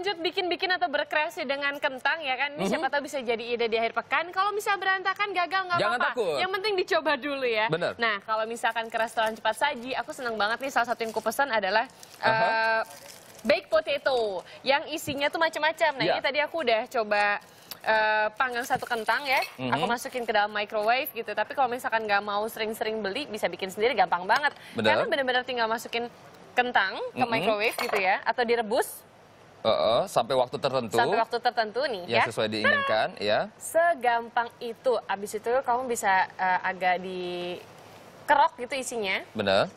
lanjut bikin-bikin atau berkreasi dengan kentang ya kan. Ini mm -hmm. siapa mhm. tahu bisa jadi ide di akhir pekan. Kalau misal berantakan gagal nggak apa-apa. Yang penting dicoba dulu ya. Bener. Nah kalau misalkan ke restoran cepat saji, aku senang banget nih salah satu yang kupesan adalah... Uh -huh. uh, baked potato yang isinya tuh macam-macam. Nah yeah. ini tadi aku udah coba uh, panggang satu kentang ya, mm-hmm. aku masukin ke dalam microwave gitu. Tapi kalau misalkan nggak mau sering-sering beli, bisa bikin sendiri gampang banget. Bener. Karena benar-benar tinggal masukin kentang ke mm-hmm. microwave gitu ya, atau direbus. Uh, uh, sampai waktu tertentu. Sampai waktu tertentu nih yang ya. sesuai diinginkan ya. Segampang itu. Abis itu kamu bisa uh, agak dikerok gitu isinya. Benar.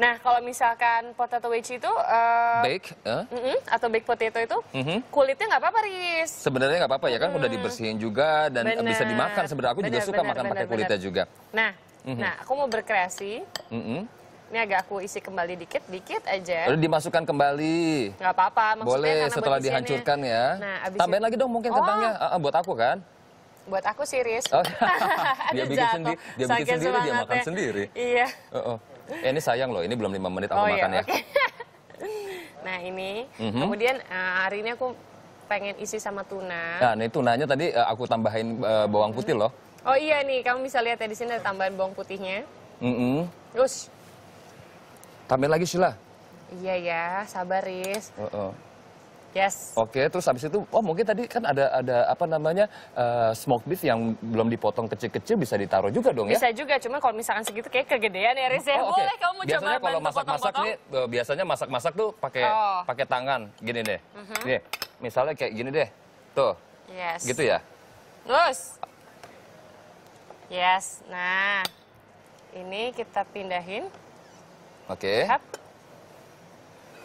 Nah, kalau misalkan potato wedge itu uh, bake uh? Mm -mm, atau baked potato itu mm -hmm. kulitnya nggak apa-apa, Riz. Sebenarnya nggak apa-apa ya kan Hmm. udah dibersihin juga dan bener. bisa dimakan. Sebenarnya aku bener, juga suka bener, makan bener, pakai bener. kulitnya juga. Nah, mm -hmm. nah aku mau berkreasi. Mm -hmm ini agak aku isi kembali dikit, dikit aja. Lalu dimasukkan kembali. Gak apa-apa. Boleh setelah dihancurkan ya. Nah, abis Tambahin itu... lagi dong mungkin oh. uh, uh, buat aku kan. Buat aku sih, Riz. Oh. dia bikin sendiri, dia bikin Sakit sendiri, dia makan sendiri. Iya. Uh -uh. Eh, ini sayang loh, ini belum lima menit aku oh, iya, makan iya, ya. nah ini, mm -hmm. kemudian uh, hari ini aku pengen isi sama tuna. Nah, ini tunanya tadi uh, aku tambahin uh, bawang putih mhm. loh. Oh iya nih, kamu bisa lihat ya di sini ada tambahan bawang putihnya. Mm -hmm. Terus Tambahin lagi Sheila. Iya ya, sabar Riz. Uh -uh. Yes. Oke, terus habis itu, oh mungkin tadi kan ada ada apa namanya uh, smoked beef yang belum dipotong kecil-kecil bisa ditaruh juga dong ya? Bisa juga, cuma kalau misalkan segitu kayak kegedean ya Riz ya. Oh, okay. Boleh kamu biasanya kalau masak-masak nih, eh, biasanya masak-masak tuh pakai oh. pakai tangan, gini deh. Uh mhm. -huh. Nih, misalnya kayak gini deh, tuh. Yes. Gitu ya. Terus. Yes. Nah, ini kita pindahin. Oke. Okay.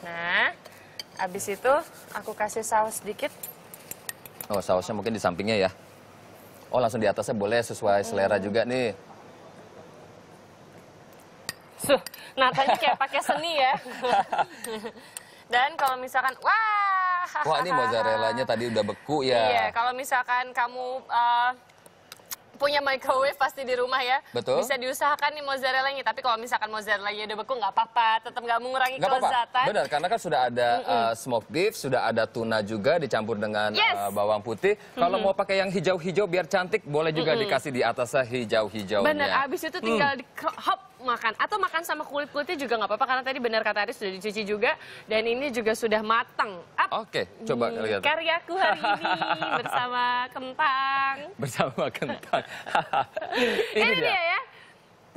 Nah, abis itu aku kasih saus sedikit. Oh, sausnya mungkin di sampingnya ya. Oh, langsung di atasnya boleh sesuai selera hmm. juga nih. Suh, tadi kayak pakai seni ya. Dan kalau misalkan, wah. Wah, ini mozzarellanya tadi udah beku ya. Iya, kalau misalkan kamu uh, punya microwave pasti di rumah ya. Betul. Bisa diusahakan nih nya. Tapi kalau misalkan nya udah beku nggak apa-apa. Tetap nggak mengurangi gak kelezatan. Apa -apa. Benar, karena kan sudah ada mm -mm. Uh, smoked beef, sudah ada tuna juga dicampur dengan eh, yes. uh, bawang putih. Kalau mm -hmm. mau pakai yang hijau-hijau biar cantik, boleh juga mm -hmm. dikasih di atasnya hijau hijau Benar, abis itu tinggal mm. di hop makan atau makan sama kulit kulitnya juga nggak apa-apa karena tadi benar kata Aris sudah dicuci juga dan ini juga sudah matang. Oke, Oke, coba lihat. Karyaku hari ini bersama kentang. Bersama kentang. ini, ini dia ya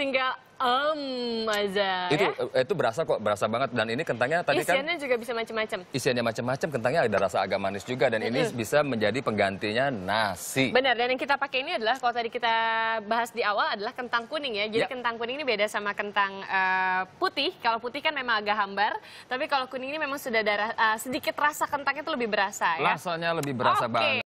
tinggal um aja itu ya? Eh, itu berasa kok berasa banget dan ini kentangnya tadi kan isiannya kan juga bisa macam-macam isiannya macam-macam kentangnya ada rasa agak manis juga dan mm ini bisa menjadi penggantinya nasi benar dan yang kita pakai ini adalah kalau tadi kita bahas di awal adalah kentang kuning ya jadi ya. kentang kuning ini beda sama kentang uh, putih kalau putih kan memang agak hambar tapi kalau kuning ini memang sudah ada uh, sedikit rasa kentangnya itu lebih berasa ya rasanya lebih berasa okay. banget